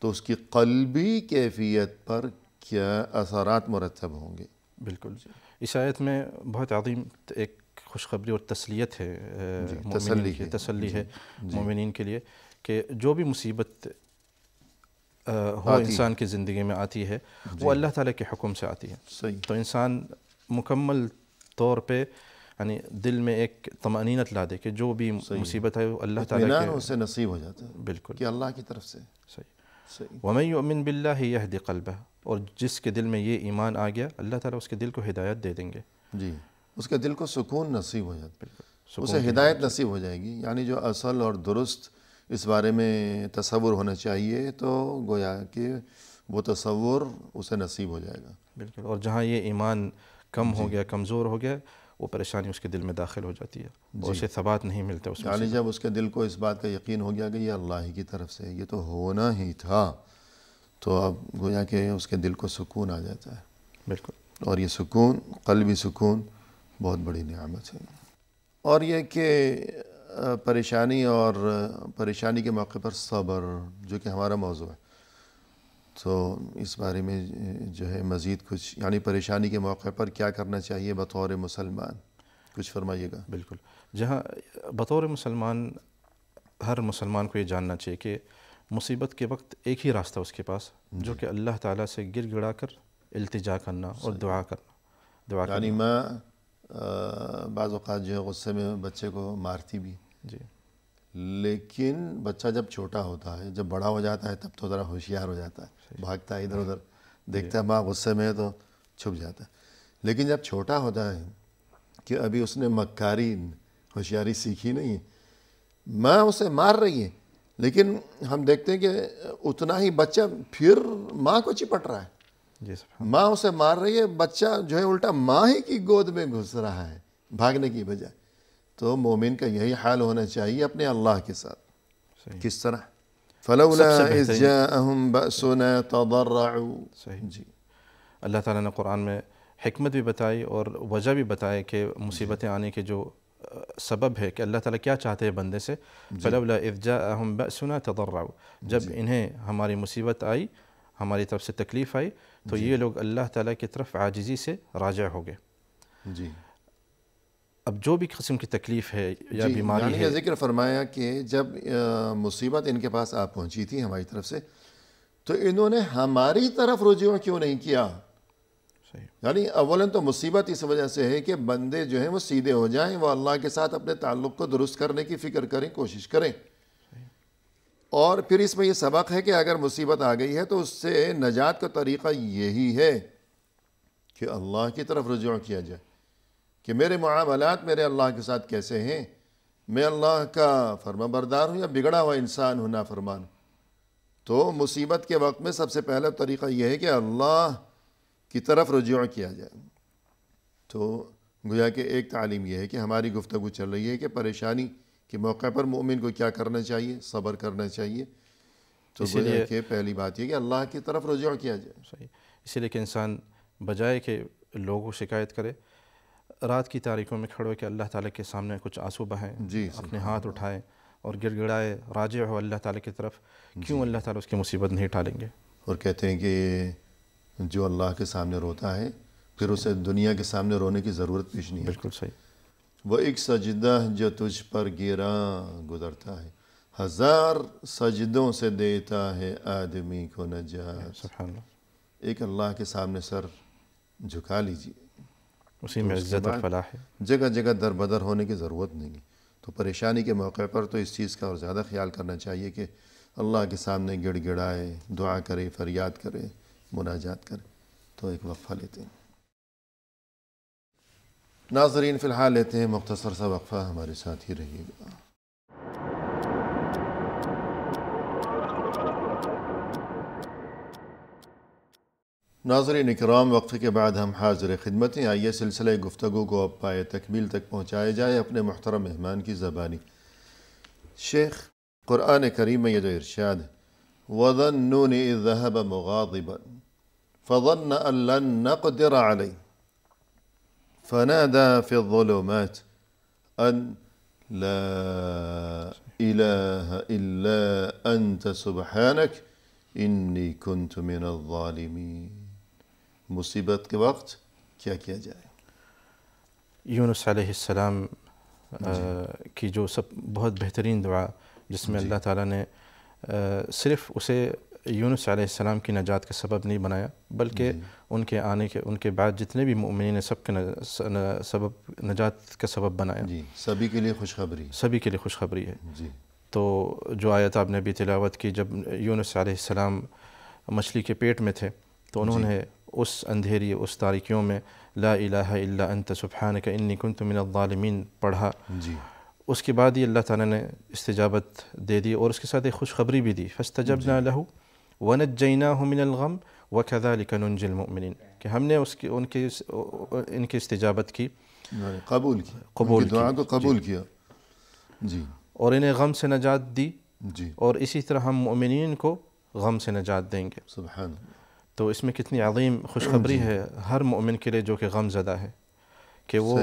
تو اس کی قلبی کیفیت پر کیا اثرات مرتب ہوں گے بالکل آیت میں بہت عظیم ایک خوشخبری اور تسلیت ہے جی، تسلی ہے تسلی جی، ہے جی۔ کے لیے کہ جو بھی مصیبت ہو انسان کی زندگی میں آتی ہے وہ جی۔ اللہ تعالیٰ کے حکم سے آتی ہے تو انسان مکمل طور پہ یعنی دل میں ایک تمانینت لا دے کہ جو بھی مصیبت ہے وہ اللہ تعالیٰ کے نصیب ہو جاتا ہے بالکل اللہ کی طرف سے صحیح وم امن بلّہ یہ دقلبہ اور جس کے دل میں یہ ایمان آ گیا اللہ تعالیٰ اس کے دل کو ہدایت دے دیں گے جی اس کے دل کو سکون نصیب ہو جاتا ہے بالکل اسے ہدایت نصیب ہو جائے گی یعنی جو اصل اور درست اس بارے میں تصور ہونا چاہیے تو گویا کہ وہ تصور اسے نصیب ہو جائے گا بالکل اور جہاں یہ ایمان کم ہو جی۔ گیا کمزور ہو گیا وہ پریشانی اس کے دل میں داخل ہو جاتی ہے جی. اسے ثبات نہیں ملتا اس یعنی جب اس کے دل کو اس بات کا یقین ہو گیا کہ یہ اللہ ہی کی طرف سے یہ تو ہونا ہی تھا تو اب گویا کہ اس کے دل کو سکون آ جاتا ہے بالکل اور یہ سکون قلبی سکون بہت بڑی نعمت ہے اور یہ کہ پریشانی اور پریشانی کے موقع پر صبر جو کہ ہمارا موضوع ہے تو اس بارے میں جو ہے مزید کچھ یعنی پریشانی کے موقع پر کیا کرنا چاہیے بطور مسلمان کچھ فرمائیے گا بالکل جہاں بطور مسلمان ہر مسلمان کو یہ جاننا چاہیے کہ مصیبت کے وقت ایک ہی راستہ اس کے پاس جی۔ جو کہ اللہ تعالیٰ سے گر گڑا کر التجا کرنا اور دعا کرنا دعا یعنی بعض اوقات جو ہے غصے میں بچے کو مارتی بھی جی لیکن بچہ جب چھوٹا ہوتا ہے جب بڑا ہو جاتا ہے تب تو ذرا ہوشیار ہو جاتا ہے بھاگتا ہے ادھر ادھر جی۔ دیکھتا ہے ماں غصے میں تو چھپ جاتا ہے لیکن جب چھوٹا ہوتا ہے کہ ابھی اس نے مکاری ہوشیاری سیکھی نہیں ہے ماں اسے مار رہی ہے لیکن ہم دیکھتے ہیں کہ اتنا ہی بچہ پھر ماں کو چپٹ رہا ہے جی ماں اسے مار رہی ہے بچہ جو ہے الٹا ماں ہی کی گود میں گھس رہا ہے بھاگنے کی بجائے تو مومن کا یہی حال ہونا چاہیے اپنے اللہ کے ساتھ کس طرح جی اللہ تعالیٰ نے قرآن میں حکمت بھی بتائی اور وجہ بھی بتائی کہ مصیبتیں جی۔ آنے کے جو سبب ہے کہ اللہ تعالیٰ کیا چاہتے ہیں بندے سے جی۔ اذ جاءهم تدر تضرعوا جب انہیں ہماری مصیبت آئی ہماری طرف سے تکلیف آئی تو جی۔ یہ لوگ اللہ تعالیٰ کی طرف عاجزی سے راجع ہو گئے جی اب جو بھی قسم کی تکلیف ہے یا جی، بیماری یعنی ہے ذکر فرمایا کہ جب مصیبت ان کے پاس آ پہنچی تھی ہماری طرف سے تو انہوں نے ہماری طرف رجوع کیوں نہیں کیا صحیح یعنی اولاً تو مصیبت اس وجہ سے ہے کہ بندے جو ہیں وہ سیدھے ہو جائیں وہ اللہ کے ساتھ اپنے تعلق کو درست کرنے کی فکر کریں کوشش کریں اور پھر اس میں یہ سبق ہے کہ اگر مصیبت آ گئی ہے تو اس سے نجات کا طریقہ یہی ہے کہ اللہ کی طرف رجوع کیا جائے کہ میرے معاملات میرے اللہ کے ساتھ کیسے ہیں میں اللہ کا فرما بردار ہوں یا بگڑا ہوا انسان ہوں نا فرمان تو مصیبت کے وقت میں سب سے پہلا طریقہ یہ ہے کہ اللہ کی طرف رجوع کیا جائے تو گویا کہ ایک تعلیم یہ ہے کہ ہماری گفتگو چل رہی ہے کہ پریشانی کہ موقع پر مومن کو کیا کرنا چاہیے صبر کرنا چاہیے تو اسی لیے کہ پہلی بات یہ کہ اللہ کی طرف رجوع کیا جائے صحیح اسی لیے کہ انسان بجائے کہ لوگوں کو شکایت کرے رات کی تاریخوں میں کھڑے ہو کہ اللہ تعالیٰ کے سامنے کچھ آنسو بہائیں جی اپنے ہاتھ اٹھائیں اور گڑ گڑائے راجع ہو اللہ تعالیٰ کی طرف جی۔ کیوں اللہ تعالیٰ اس کی مصیبت نہیں ٹالیں گے اور کہتے ہیں کہ جو اللہ کے سامنے روتا ہے پھر اسے دنیا کے سامنے رونے کی ضرورت پیش نہیں ہے بالکل صحیح وہ ایک سجدہ جو تجھ پر گرا گزرتا ہے ہزار سجدوں سے دیتا ہے آدمی کو سبحان اللہ ایک اللہ کے سامنے سر جھکا لیجیے اسی میں عزت فلاح ہے جگہ جگہ در بدر ہونے کی ضرورت نہیں ہے تو پریشانی کے موقع پر تو اس چیز کا اور زیادہ خیال کرنا چاہیے کہ اللہ کے سامنے گڑ گڑائے دعا کرے فریاد کرے مناجات کرے تو ایک وقفہ لیتے ہیں ناظرين في الحالتين مقتصر سبق فهم رسالتي رهيب ناظرين الكرام وقتك بعدهم حاضر خدمتي اي سلسله گفتگو کو پای تکمیل تک پہنچائے جائے اپنے محترم مہمان کی زبانی شیخ قرآن کریم میں یہ جو ارشاد ہے وَظَنُّونِ اِذْ ذَهَبَ مُغَاضِبًا فَظَنَّ أَن لَن نَقْدِرَ عَلَيْهِ فنادى في الظلمات أن لا إله إلا أنت سبحانك إني كنت من الظالمين مصيبة کے وقت کیا کیا جائے یونس السلام نعم. آه، كي جو سب بہت بہترین دعا جس میں نعم. اللہ تعالیٰ نے نعم. آه، صرف اسے یونس علیہ السلام کی نجات کا سبب نہیں بنایا بلکہ ان کے آنے کے ان کے بعد جتنے بھی مؤمنین نے سب کے سبب نجات کا سبب بنایا جی سبھی کے لیے خوشخبری سبھی کے لیے خوشخبری ہے جی تو جو آیت آپ نے بھی تلاوت کی جب یونس علیہ السلام مچھلی کے پیٹ میں تھے تو انہوں جی۔ نے اس اندھیری اس تاریکیوں میں لا الہ الا انت کا انی کن من الظالمین پڑھا جی اس کے بعد ہی اللہ تعالیٰ نے استجابت دے دی اور اس کے ساتھ ایک خوشخبری بھی دی فستجبنا جی لہو ونت من الغم و خدا علکن ظلمین کہ ہم نے اس کی ان کی ان کی استجابت کی یعنی قبول کی قبول جی۔ قبول کیا جی اور انہیں غم سے نجات دی جی اور اسی طرح ہم مؤمنین کو غم سے نجات دیں گے سبحان تو اس میں کتنی عظیم خوشخبری جی۔ ہے ہر مؤمن کے لئے جو کہ غم زدہ ہے کہ وہ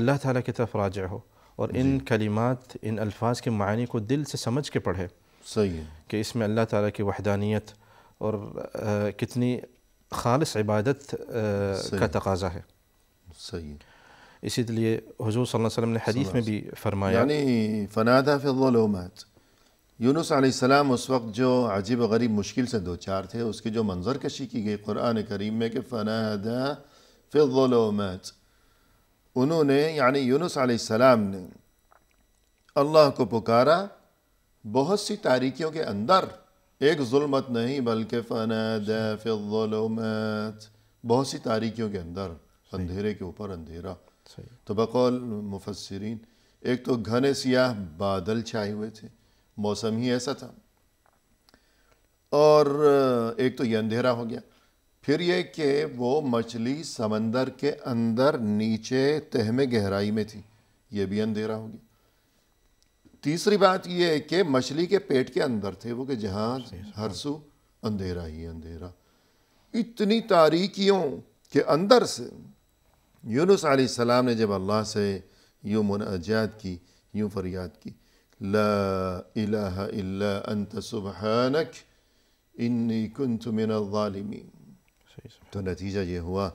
اللہ تعالیٰ کی طرف راجع ہو اور ان جی۔ کلمات ان الفاظ کے معنی کو دل سے سمجھ کے پڑھے صحیح کہ اس میں اللہ تعالیٰ کی وحدانیت اور کتنی خالص عبادت کا تقاضا ہے صحیح اسی لیے حضور صلی اللہ علیہ وسلم نے حدیث میں بھی فرمایا یعنی فنادہ فی فضول یونس علیہ السلام اس وقت جو عجیب و غریب مشکل سے دوچار تھے اس کی جو منظر کشی کی گئی قرآن کریم میں کہ فنادہ فی فضل انہوں نے یعنی یونس علیہ السلام نے اللہ کو پکارا بہت سی تاریکیوں کے اندر ایک ظلمت نہیں بلکہ فند الظلمات بہت سی تاریکیوں کے اندر اندھیرے کے اوپر اندھیرا تو بقول مفسرین ایک تو گھنے سیاہ بادل چھائے ہوئے تھے موسم ہی ایسا تھا اور ایک تو یہ اندھیرا ہو گیا پھر یہ کہ وہ مچھلی سمندر کے اندر نیچے تہمے گہرائی میں تھی یہ بھی اندھیرا ہو گیا تیسری بات یہ ہے کہ مچھلی کے پیٹ کے اندر تھے وہ کہ جہاں ہر سو اندھیرا ہی اندھیرا اتنی تاریکیوں کے اندر سے یونس علیہ السلام نے جب اللہ سے یوں مناجات کی یوں فریاد کی لا الہ الا انت سبحانک انی کنت من الظالمین تو نتیجہ یہ ہوا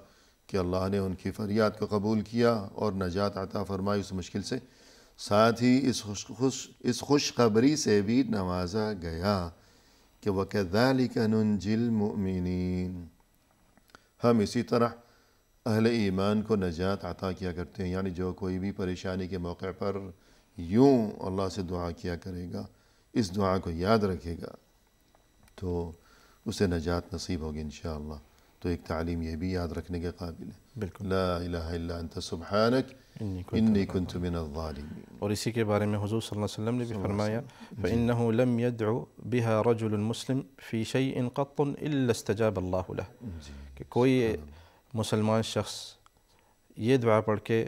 کہ اللہ نے ان کی فریاد کو قبول کیا اور نجات عطا فرمائی اس مشکل سے ساتھ ہی اس خوش خوش اس خوشخبری سے بھی نوازا گیا کہ وہ نُنْجِ الْمُؤْمِنِينَ ہم اسی طرح اہل ایمان کو نجات عطا کیا کرتے ہیں یعنی جو کوئی بھی پریشانی کے موقع پر یوں اللہ سے دعا کیا کرے گا اس دعا کو یاد رکھے گا تو اسے نجات نصیب ہوگی انشاءاللہ تو ایک تعلیم یہ بھی یاد رکھنے کے قابل ہے بالکل اور اسی کے بارے میں حضور صلی اللہ علیہ وسلم نے بھی فرمایا اسْتَجَابَ اللَّهُ لَهُ جی، کہ کوئی مسلمان شخص یہ دعا پڑھ کے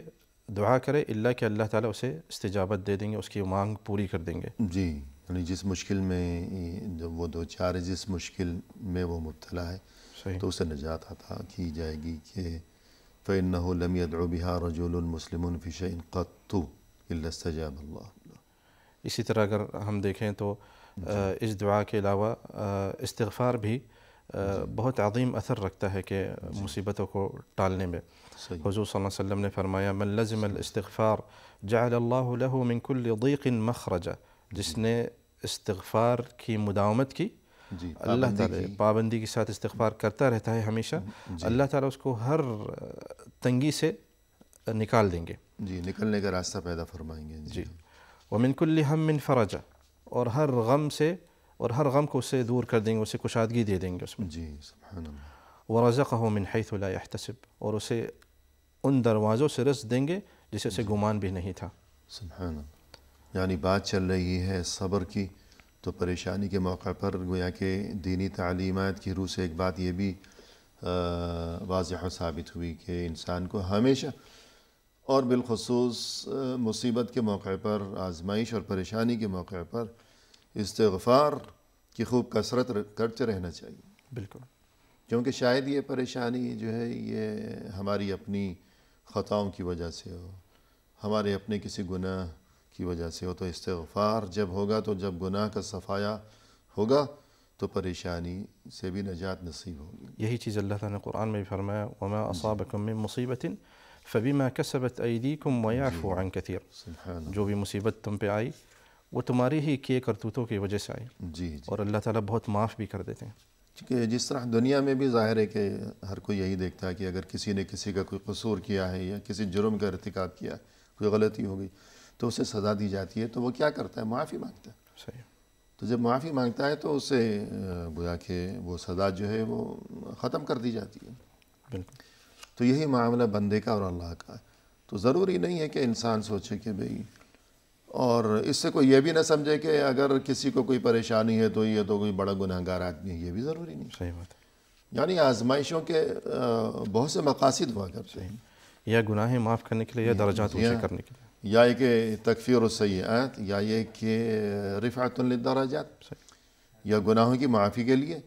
دعا کرے اللہ کہ اللہ تعالیٰ اسے استجابت دے دیں گے اس کی مانگ پوری کر دیں گے جی یعنی جس مشکل میں وہ دو چار ہے جس مشکل میں وہ مبتلا ہے तो उसे निजात अता की जाएगी कि फ़ैन लम यदबिहा रजुल मुस्लिम फ़िश क़त्तु सजाब अल्लाह इसी तरह अगर हम देखें तो इस दुआ के अलावा इस्तफ़ार भी बहुत अजीम असर रखता है कि मुसीबतों को टालने में हजू वसम ने फरमाया मन लजम इस्तफ़ार जामिनकुल्लिन मखरजा जिसने इस्तफ़ार की मुदावमत की جی اللہ تعالیٰ پابندی کے ساتھ استغفار کرتا رہتا ہے ہمیشہ جی۔ اللہ تعالیٰ اس کو ہر تنگی سے نکال دیں گے جی نکلنے کا راستہ پیدا فرمائیں گے جی, جی۔ کل ہم من منفرجہ اور ہر غم سے اور ہر غم کو اسے دور کر دیں گے اسے کشادگی دے دیں گے اس میں جی ورزقہ من حیث لا یحتسب اور اسے ان دروازوں سے رس دیں گے جسے اسے جی۔ گمان بھی نہیں تھا سبحان اللہ یعنی بات چل رہی ہے صبر کی تو پریشانی کے موقع پر گویا کہ دینی تعلیمات کی روح سے ایک بات یہ بھی واضح ثابت ہوئی کہ انسان کو ہمیشہ اور بالخصوص مصیبت کے موقع پر آزمائش اور پریشانی کے موقع پر استغفار کی خوب کثرت کرتے رہنا چاہیے بالکل کیونکہ شاید یہ پریشانی جو ہے یہ ہماری اپنی خطاؤں کی وجہ سے ہو ہمارے اپنے کسی گناہ کی وجہ سے ہو تو استغفار جب ہوگا تو جب گناہ کا صفایا ہوگا تو پریشانی سے بھی نجات نصیب ہوگی یہی چیز اللہ تعالیٰ نے قرآن میں فرمایا مصیبت فبما کسبت ایدیکم ویعفو عن کثیر جو بھی مصیبت تم پہ آئی وہ تمہاری ہی کیے کرتوتوں کی وجہ سے آئی جی،, جی اور اللہ تعالیٰ بہت معاف بھی کر دیتے ہیں کیونکہ جس طرح دنیا میں بھی ظاہر ہے کہ ہر کوئی یہی دیکھتا ہے کہ اگر کسی نے کسی کا کوئی قصور کیا ہے یا کسی جرم کا ارتکاب کیا ہے کوئی غلطی ہو گئی تو اسے سزا دی جاتی ہے تو وہ کیا کرتا ہے معافی مانگتا ہے صحیح تو جب معافی مانگتا ہے تو اسے گویا کے وہ سزا جو ہے وہ ختم کر دی جاتی ہے بالکل تو یہی معاملہ بندے کا اور اللہ کا تو ضروری نہیں ہے کہ انسان سوچے کہ بھئی اور اس سے کوئی یہ بھی نہ سمجھے کہ اگر کسی کو کوئی پریشانی ہے تو یہ تو کوئی بڑا گناہ گار آدمی ہے یہ بھی ضروری نہیں صحیح بات ہے یعنی آزمائشوں کے بہت سے مقاصد ہوا کرتے ہیں یا گناہیں معاف کرنے کے لیے یا جی، درجات جی، ہاں۔ کرنے کے لیے یا یہ کہ و سیاحت یا یہ کہ رفعت للدرجات یا گناہوں کی معافی کے لیے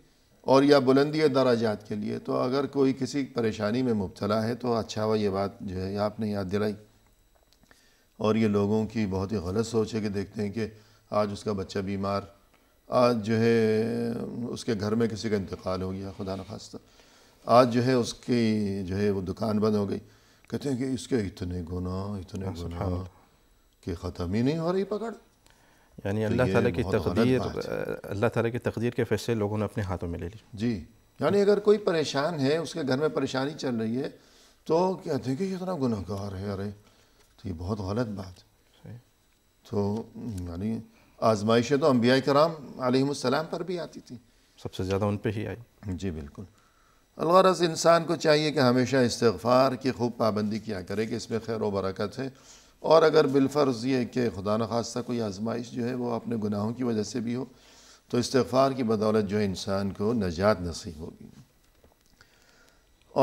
اور یا بلندی درجات کے لیے تو اگر کوئی کسی پریشانی میں مبتلا ہے تو اچھا ہوا یہ بات جو ہے آپ نے یاد دلائی اور یہ لوگوں کی بہت ہی غلط سوچ ہے کہ دیکھتے ہیں کہ آج اس کا بچہ بیمار آج جو ہے اس کے گھر میں کسی کا انتقال ہو گیا خدا نخواستہ آج جو ہے اس کی جو ہے وہ دکان بند ہو گئی کہتے ہیں کہ اس کے اتنے گناہ اتنے گناہ کے ختم ہی نہیں ہو رہی پکڑ یعنی اللہ تعالیٰ کی تقدیر اللہ تعالیٰ کی تقدیر کے فیصلے لوگوں نے اپنے ہاتھوں میں لے لی جی یعنی اگر کوئی پریشان ہے اس کے گھر میں پریشانی چل رہی ہے تو کہتے ہیں کہ یہ اتنا گناہ گار ہے ارے تو یہ بہت غلط بات تو یعنی آزمائشیں تو انبیاء کرام علیہ السلام پر بھی آتی تھی سب سے زیادہ ان پہ ہی آئی جی بالکل الغرض انسان کو چاہیے کہ ہمیشہ استغفار کی خوب پابندی کیا کرے کہ اس میں خیر و برکت ہے اور اگر بالفرض یہ کہ خدا نخواستہ کوئی آزمائش جو ہے وہ اپنے گناہوں کی وجہ سے بھی ہو تو استغفار کی بدولت جو ہے انسان کو نجات نصیب ہوگی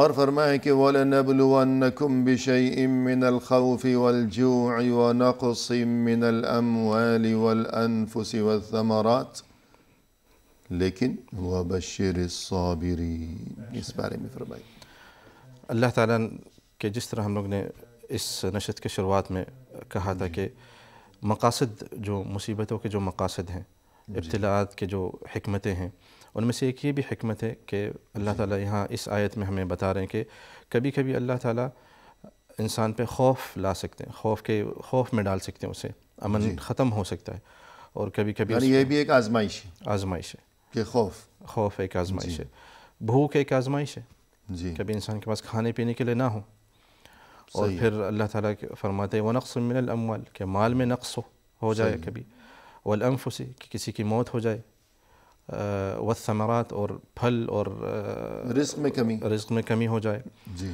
اور فرمائے کہ وَلَنَبْلُوَنَّكُمْ بِشَيْءٍ مِّنَ الْخَوْفِ وَالْجُوعِ وَنَقْصٍ مِّنَ الْأَمْوَالِ وَالْأَنفُسِ وَالثَّمَرَاتِ لیکن الصابرین اس بارے میں فرمائی اللہ تعالیٰ کے جس طرح ہم لوگ نے اس نشت کے شروعات میں کہا تھا جی۔ کہ مقاصد جو مصیبتوں کے جو مقاصد ہیں جی۔ ابتلاعات کے جو حکمتیں ہیں ان میں سے ایک یہ بھی حکمت ہے کہ اللہ جی۔ تعالیٰ یہاں اس آیت میں ہمیں بتا رہے ہیں کہ کبھی کبھی اللہ تعالیٰ انسان پہ خوف لا سکتے ہیں خوف کے خوف میں ڈال سکتے ہیں اسے امن ختم ہو سکتا ہے اور کبھی کبھی یعنی یہ بھی ایک آزمائش ہے آزمائش ہے کہ خوف خوف ایک آزمائش ہے بھوک ایک آزمائش ہے جی کبھی انسان کے پاس کھانے پینے کے لیے نہ ہو اور پھر اللہ تعالیٰ کے فرماتے وہ نقص من الاموال کہ مال میں نقص ہو جائے کبھی والفی کہ کسی کی موت ہو جائے والثمرات اور پھل اور رزق میں کمی رزق میں کمی ہو جائے جی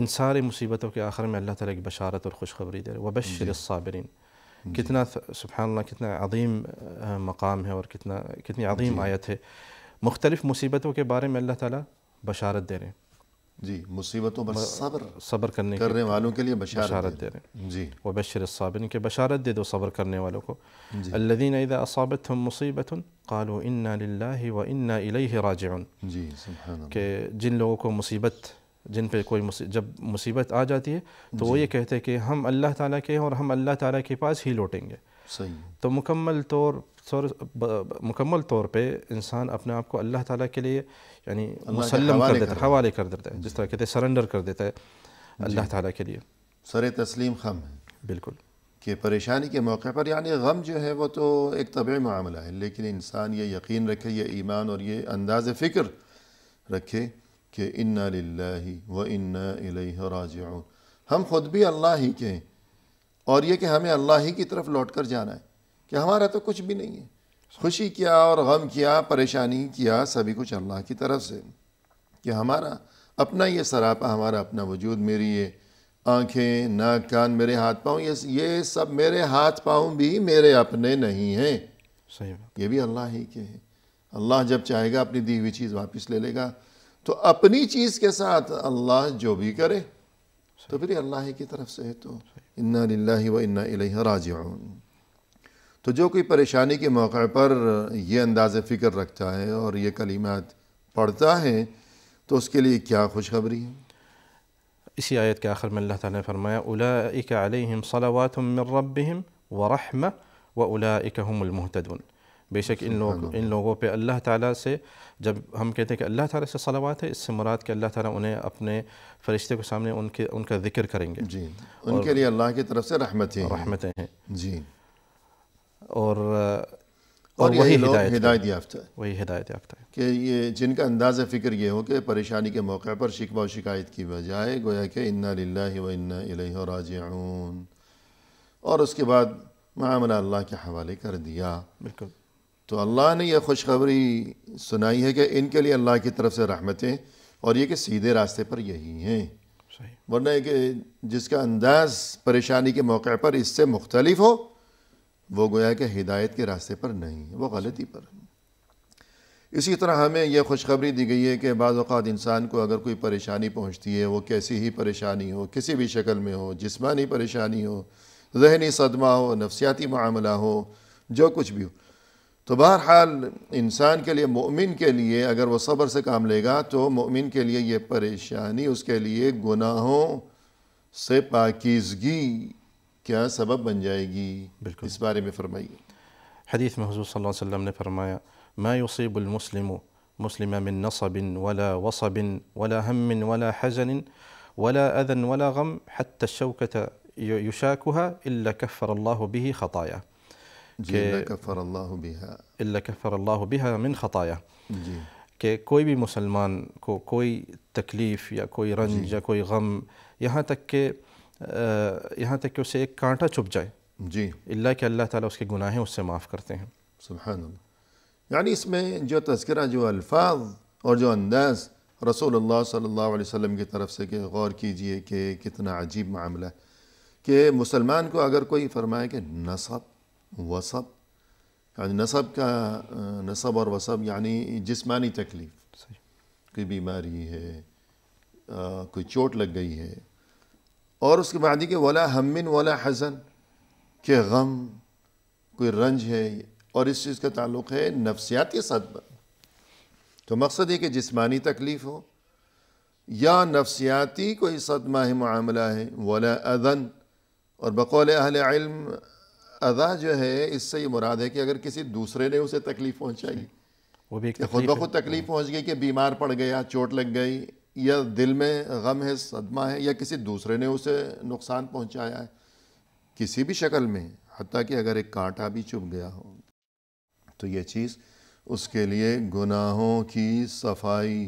ان سارے مصیبتوں کے آخر میں اللہ تعالیٰ کی بشارت اور خوشخبری دے رہے وہ الصابرین کتنا سبحان اللہ کتنا عظیم مقام ہے اور کتنا کتنی عظیم جی۔ آیت ہے مختلف مصیبتوں کے بارے میں اللہ تعالیٰ بشارت دے رہے ہیں جی مصیبتوں پر صبر صبر کرنے کرنے والوں کے لیے بشارت بشارت دے رہے ہیں جی وہ بشر صابن کے بشارت دے دو صبر کرنے والوں کو جی۔ الذین اذا اصابتهم مصیبت قالوا انا للہ و انا الیہ راجعون جی سبحان اللہ کہ جن لوگوں کو مصیبت جن پہ کوئی جب مصیبت آ جاتی ہے تو وہ جی۔ یہ کہتے کہ ہم اللہ تعالیٰ کے ہیں اور ہم اللہ تعالیٰ کے پاس ہی لوٹیں گے صحیح تو مکمل طور مکمل طور پہ انسان اپنے آپ کو اللہ تعالیٰ کے لیے یعنی مسلم کر دیتا ہے حوالے کر دیتا ہے جی۔ جس طرح کہتے ہیں سرنڈر کر دیتا ہے جی۔ اللہ تعالیٰ کے لیے سر تسلیم خم ہے بالکل کہ پریشانی کے موقع پر یعنی غم جو ہے وہ تو ایک طبعی معاملہ ہے لیکن انسان یہ یقین رکھے یہ ایمان اور یہ انداز فکر رکھے کہ انا للہ و انا الیہ راجعون ہم خود بھی اللہ ہی کے ہیں اور یہ کہ ہمیں اللہ ہی کی طرف لوٹ کر جانا ہے کہ ہمارا تو کچھ بھی نہیں ہے خوشی کیا اور غم کیا پریشانی کیا سبھی کچھ اللہ کی طرف سے کہ ہمارا اپنا یہ سراپا ہمارا اپنا وجود میری یہ آنکھیں ناک کان میرے ہاتھ پاؤں یہ یہ سب میرے ہاتھ پاؤں بھی میرے اپنے نہیں ہیں یہ بھی اللہ ہی کے ہیں اللہ جب چاہے گا اپنی دی ہوئی چیز واپس لے لے گا تو اپنی چیز کے ساتھ اللہ جو بھی کرے تو پھر اللہ کی طرف سے ہے تو انا للہ و انا الیہ راجعون تو جو کوئی پریشانی کے موقع پر یہ انداز فکر رکھتا ہے اور یہ کلمات پڑھتا ہے تو اس کے لیے کیا خوشخبری ہے اسی آیت کے آخر میں اللہ تعالیٰ نے فرمایا الاک علیہم صلوات من رب ورحمہ و الاء اکم بے شک ان لوگ ان لوگوں پہ اللہ تعالیٰ سے جب ہم کہتے ہیں کہ اللہ تعالیٰ سے صلوات ہے اس سے مراد کہ اللہ تعالیٰ انہیں اپنے فرشتے کے سامنے ان کے ان کا ذکر کریں گے جی ان کے لیے اللہ کی طرف سے رحمتیں رحمتیں ہیں جی اور اور وہی ہدایت یافتہ ہے وہی ہدایت یافتہ ہے کہ یہ جن کا انداز فکر یہ ہو کہ پریشانی کے موقع پر شکوہ و شکایت کی بجائے گویا کہ انا للہ و راجعون اور اس کے بعد معاملہ اللہ کے حوالے کر دیا بالکل تو اللہ نے یہ خوشخبری سنائی ہے کہ ان کے لیے اللہ کی طرف سے رحمتیں اور یہ کہ سیدھے راستے پر یہی ہیں ورنہ کہ جس کا انداز پریشانی کے موقع پر اس سے مختلف ہو وہ گویا کہ ہدایت کے راستے پر نہیں وہ غلطی پر اسی طرح ہمیں یہ خوشخبری دی گئی ہے کہ بعض اوقات انسان کو اگر کوئی پریشانی پہنچتی ہے وہ کیسی ہی پریشانی ہو کسی بھی شکل میں ہو جسمانی پریشانی ہو ذہنی صدمہ ہو نفسیاتی معاملہ ہو جو کچھ بھی ہو تو بہرحال انسان کے لیے مؤمن کے لیے اگر وہ صبر سے کام لے گا تو مؤمن کے لیے یہ پریشانی اس کے لیے گناہوں سے پاکیزگی کیا سبب بن جائے گی بالکل اس بارے میں فرمائیے حدیث میں حضور صلی اللہ علیہ وسلم نے فرمایا ما يصيب المسلم مسلم من نصب ولا وصب ولا هم ولا حزن ولا أذن ولا غم حتى الشوكة يشاكها إلا كفر الله به خطاياه جی کہ اللہ اللہ اللہ فر من خطایا جی کہ کوئی بھی مسلمان کو کوئی تکلیف یا کوئی رنج جی۔ یا کوئی غم یہاں تک کہ یہاں تک کہ اسے ایک کانٹا چھپ جائے جی اللہ کہ اللہ تعالیٰ اس کے گناہیں اس سے معاف کرتے ہیں سبحان اللہ یعنی اس میں جو تذکرہ جو الفاظ اور جو انداز رسول اللہ صلی اللہ علیہ وسلم کی طرف سے کہ غور کیجئے کہ کتنا عجیب معاملہ ہے کہ مسلمان کو اگر کوئی فرمائے کہ نصب وصب یعنی نصب کا نصب اور وصب یعنی جسمانی تکلیف کوئی بیماری ہے کوئی چوٹ لگ گئی ہے اور اس کے بعد یہ کہ ولا ہمن ولا حزن کے غم کوئی رنج ہے اور اس چیز کا تعلق ہے نفسیاتی پر تو مقصد یہ کہ جسمانی تکلیف ہو یا نفسیاتی کوئی صدمہ ہے معاملہ ہے ولا اذن اور بقول اہل علم ادا جو ہے اس سے یہ مراد ہے کہ اگر کسی دوسرے نے اسے تکلیف پہنچائی وہ بھی خود بخود تکلیف پہنچ گئی کہ بیمار پڑ گیا چوٹ لگ گئی یا دل میں غم ہے صدمہ ہے یا کسی دوسرے نے اسے نقصان پہنچایا ہے کسی بھی شکل میں حتیٰ کہ اگر ایک کانٹا بھی چپ گیا ہو تو یہ چیز اس کے لیے گناہوں کی صفائی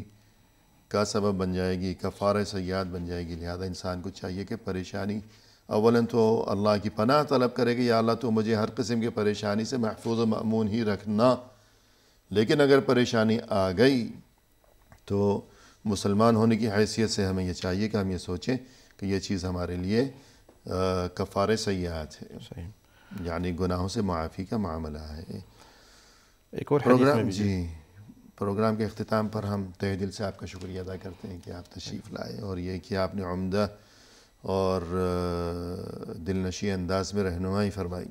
کا سبب بن جائے گی کفارہ سیاد بن جائے گی لہذا انسان کو چاہیے کہ پریشانی اولن تو اللہ کی پناہ طلب کرے گی اللہ تو مجھے ہر قسم کی پریشانی سے محفوظ و معمون ہی رکھنا لیکن اگر پریشانی آ گئی تو مسلمان ہونے کی حیثیت سے ہمیں یہ چاہیے کہ ہم یہ سوچیں کہ یہ چیز ہمارے لیے کفار سیاحت ہے یعنی گناہوں سے معافی کا معاملہ ہے ایک اور پروگرام جی پروگرام کے اختتام پر ہم تہ دل سے آپ کا شکریہ ادا کرتے ہیں کہ آپ تشریف لائے اور یہ کہ آپ نے عمدہ اور دل نشی انداز میں رہنمائی فرمائی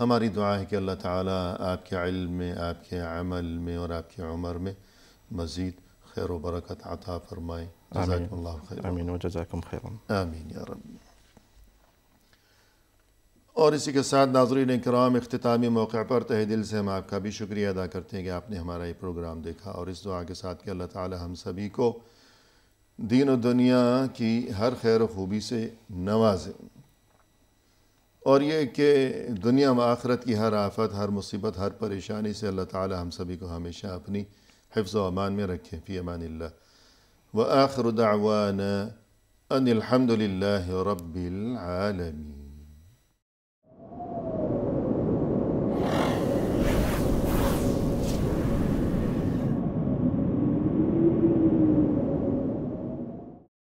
ہماری دعا ہے کہ اللہ تعالیٰ آپ کے علم میں آپ کے عمل میں اور آپ کے عمر میں مزید خیر و برکت عطا فرمائے جزاکم جزاکم اللہ خیر خیر آمین آمین و یا رب اور اسی کے ساتھ ناظرین کرام اختتامی موقع پر تہ دل سے ہم آپ کا بھی شکریہ ادا کرتے ہیں کہ آپ نے ہمارا یہ پروگرام دیکھا اور اس دعا کے ساتھ کہ اللہ تعالیٰ ہم سبھی کو دین و دنیا کی ہر خیر و خوبی سے نوازے اور یہ کہ دنیا و آخرت کی ہر آفت ہر مصیبت ہر پریشانی سے اللہ تعالی ہم سبھی کو ہمیشہ اپنی حفظ و امان میں رکھے فی امان اللہ و آخر للہ رب العالمین